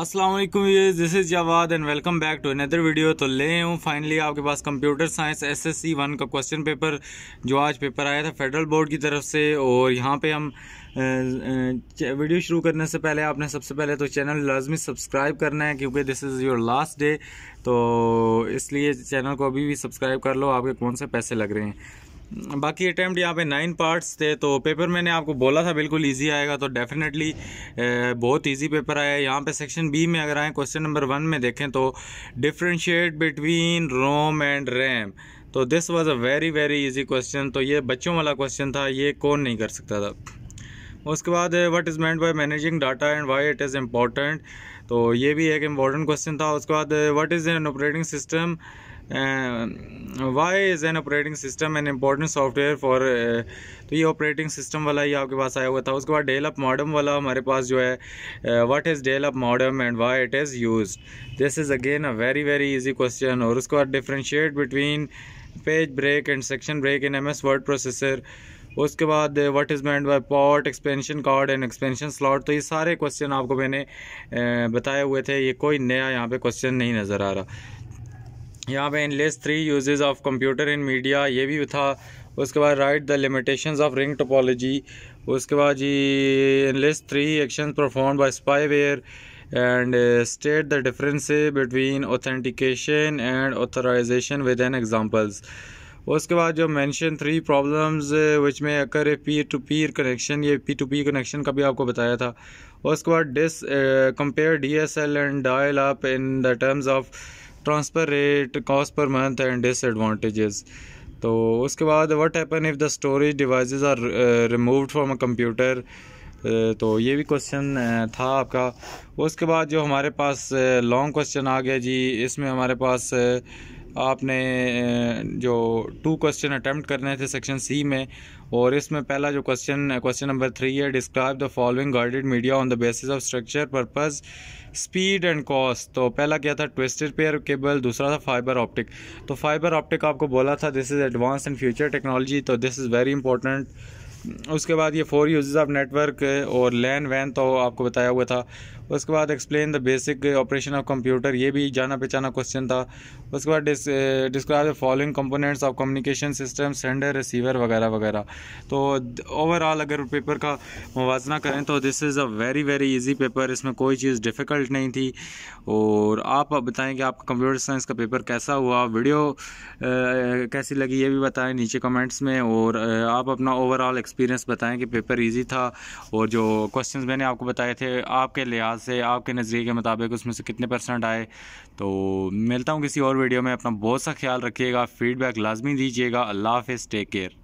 असलम ये this is Jawad and welcome back to another video तो ले हूँ फाइनली आपके पास computer science S S C one का क्वेश्चन पेपर जो आज पेपर आया था फेडरल बोर्ड की तरफ से और यहाँ पे हम वीडियो शुरू करने से पहले आपने सबसे पहले तो चैनल लाजमी सब्सक्राइब करना है क्योंकि this is your last day तो इसलिए चैनल को अभी भी सब्सक्राइब कर लो आपके कौन से पैसे लग रहे हैं बाकी अटैम्प्ट यहाँ पे नाइन पार्ट्स थे तो पेपर मैंने आपको बोला था बिल्कुल इजी आएगा तो डेफिनेटली बहुत इजी पेपर आया यहाँ पे सेक्शन बी में अगर आए क्वेश्चन नंबर वन में देखें तो differentiate between ROM and RAM तो this was a very very easy question तो ये बच्चों वाला क्वेश्चन था ये कौन नहीं कर सकता था उसके बाद what is meant by managing data and why it is important तो ये भी एक इम्पॉर्टेंट क्वेश्चन था उसके बाद what is an operating system why is an operating system an important software for तो ये ऑपरेटिंग सिस्टम वाला ही आपके पास आया हुआ था उसके बाद अप मॉडम वाला हमारे पास जो है what is up modem and why it is use this is again a very very easy question और उसके बाद differentiate between page break and section break in M S Word processor उसके बाद what is meant by port expansion card and expansion slot तो ये सारे question आपको मैंने uh, बताए हुए थे ये कोई नया यहाँ पे क्वेश्चन नहीं नज़र आ रहा यहाँ पे list three uses of computer in media ये भी था उसके बाद write the limitations of ring topology उसके बाद जी list three action perform by spyware and state the difference between authentication and authorization with an examples उसके बाद जो मेंशन थ्री प्रॉब्लम्स विच में occur a P to peer connection ये P to P connection का भी आपको बताया था उसके बाद this compare D S L and dial up in the terms of transfer rate cost per month and disadvantages तो उसके बाद what happen if the storage devices are removed from a computer तो ये भी क्वेश्चन uh, था आपका उसके बाद जो हमारे पास लॉन्ग uh, क्वेश्चन आ गया जी इसमें हमारे पास uh, आपने जो टू क्वेश्चन अटैम्प्ट करने थे सेक्शन सी में और इसमें पहला जो क्वेश्चन क्वेश्चन नंबर थ्री है describe the following guarded media on the basis of structure purpose speed and cost तो पहला क्या था ट्विस्टेड पेयर केबल दूसरा था फाइबर ऑप्टिक तो फाइबर ऑप्टिक आपको बोला था this is advance and future technology तो दिस इज़ वेरी इंपॉर्टेंट उसके बाद ये फोर यूजेस ऑफ नेटवर्क और लैन वैन तो आपको बताया हुआ था उसके बाद explain the basic operation of computer ये भी जाना पहचाना क्वेश्चन था उसके बाद describe the following components of communication system sender receiver वगैरह वगैरह तो ओवरऑल अगर पेपर का मुवजना करें तो this is a very very easy paper इसमें कोई चीज़ डिफ़िकल्ट नहीं थी और आप बताएं कि आपका कंप्यूटर साइंस का पेपर कैसा हुआ वीडियो आ, कैसी लगी ये भी बताएं नीचे कमेंट्स में और आप अपना ओवरऑल एक्सपीरियंस बताएं कि पेपर इजी था और जो क्वेश्चंस मैंने आपको बताए थे आपके लिहाज से आपके नज़रिए के मुताबिक उसमें से कितने परसेंट आए तो मिलता हूँ किसी और वीडियो में अपना बहुत सा ख्याल रखिएगा फीडबैक लाजमी दीजिएगा अल्लाह हाफ टेक केयर